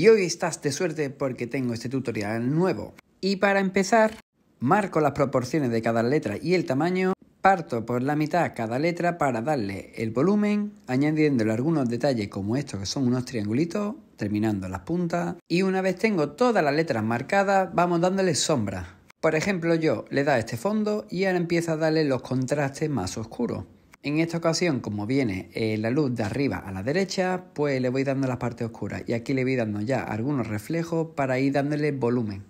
Y hoy estás de suerte porque tengo este tutorial nuevo. Y para empezar, marco las proporciones de cada letra y el tamaño, parto por la mitad cada letra para darle el volumen, añadiendo algunos detalles como estos que son unos triangulitos, terminando las puntas. Y una vez tengo todas las letras marcadas, vamos dándole sombra. Por ejemplo, yo le da este fondo y ahora empieza a darle los contrastes más oscuros. En esta ocasión, como viene eh, la luz de arriba a la derecha, pues le voy dando la parte oscura y aquí le voy dando ya algunos reflejos para ir dándole volumen.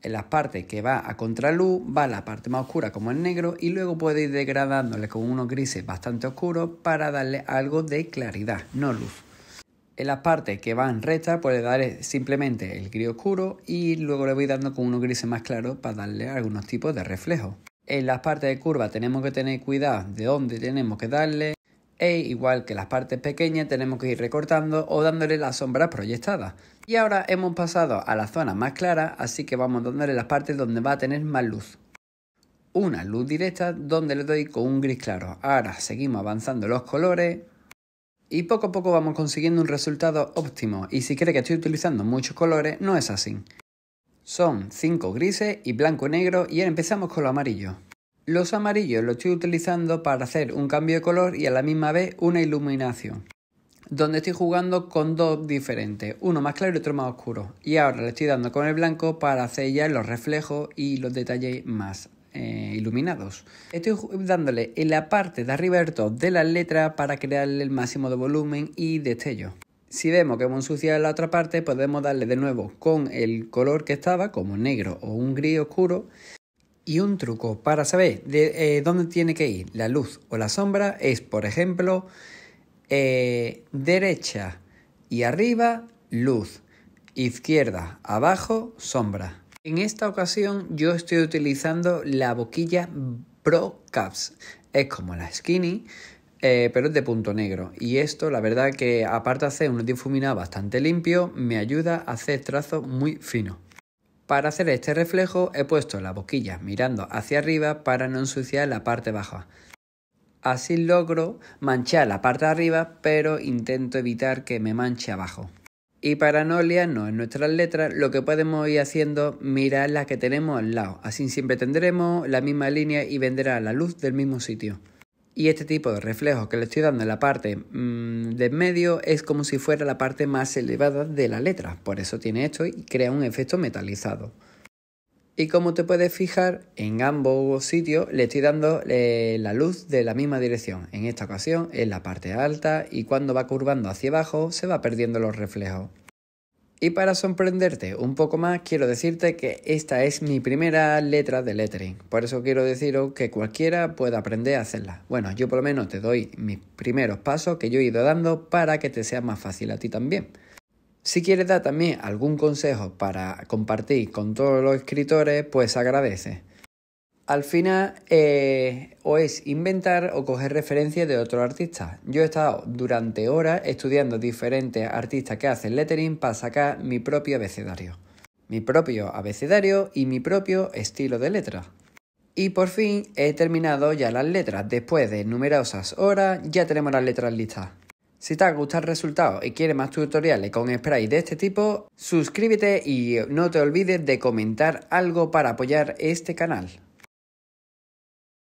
En las partes que va a contraluz va la parte más oscura como el negro y luego puede ir degradándole con unos grises bastante oscuros para darle algo de claridad, no luz. En las partes que van rectas pues le darle simplemente el gris oscuro y luego le voy dando con unos grises más claros para darle algunos tipos de reflejos. En las partes de curva tenemos que tener cuidado de dónde tenemos que darle e igual que las partes pequeñas tenemos que ir recortando o dándole las sombras proyectadas. Y ahora hemos pasado a la zona más clara, así que vamos dándole las partes donde va a tener más luz. Una luz directa donde le doy con un gris claro. Ahora seguimos avanzando los colores y poco a poco vamos consiguiendo un resultado óptimo. Y si cree que estoy utilizando muchos colores, no es así. Son cinco grises y blanco y negro y ahora empezamos con lo amarillo. Los amarillos los estoy utilizando para hacer un cambio de color y a la misma vez una iluminación. Donde estoy jugando con dos diferentes, uno más claro y otro más oscuro. Y ahora le estoy dando con el blanco para hacer ya los reflejos y los detalles más eh, iluminados. Estoy dándole en la parte de arriba de las letras para crearle el máximo de volumen y destello. Si vemos que hemos ensuciado la otra parte, podemos darle de nuevo con el color que estaba, como negro o un gris oscuro. Y un truco para saber de, eh, dónde tiene que ir la luz o la sombra es, por ejemplo, eh, derecha y arriba, luz, izquierda, abajo, sombra. En esta ocasión yo estoy utilizando la boquilla Pro Caps. Es como la Skinny, eh, pero es de punto negro. Y esto, la verdad, que aparte de hacer un difuminado bastante limpio, me ayuda a hacer trazos muy finos. Para hacer este reflejo he puesto la boquilla mirando hacia arriba para no ensuciar la parte baja. Así logro manchar la parte de arriba, pero intento evitar que me manche abajo. Y para no liarnos en nuestras letras, lo que podemos ir haciendo mirar las que tenemos al lado. Así siempre tendremos la misma línea y vendrá la luz del mismo sitio. Y este tipo de reflejos que le estoy dando en la parte mm, de medio es como si fuera la parte más elevada de la letra. Por eso tiene esto y crea un efecto metalizado. Y como te puedes fijar, en ambos sitios le estoy dando eh, la luz de la misma dirección. En esta ocasión es la parte alta y cuando va curvando hacia abajo se va perdiendo los reflejos. Y para sorprenderte un poco más, quiero decirte que esta es mi primera letra de lettering. Por eso quiero deciros que cualquiera puede aprender a hacerla. Bueno, yo por lo menos te doy mis primeros pasos que yo he ido dando para que te sea más fácil a ti también. Si quieres dar también algún consejo para compartir con todos los escritores, pues agradece. Al final, eh, o es inventar o coger referencias de otros artistas. Yo he estado durante horas estudiando diferentes artistas que hacen lettering para sacar mi propio abecedario. Mi propio abecedario y mi propio estilo de letra. Y por fin he terminado ya las letras. Después de numerosas horas ya tenemos las letras listas. Si te ha gustado el resultado y quieres más tutoriales con spray de este tipo, suscríbete y no te olvides de comentar algo para apoyar este canal.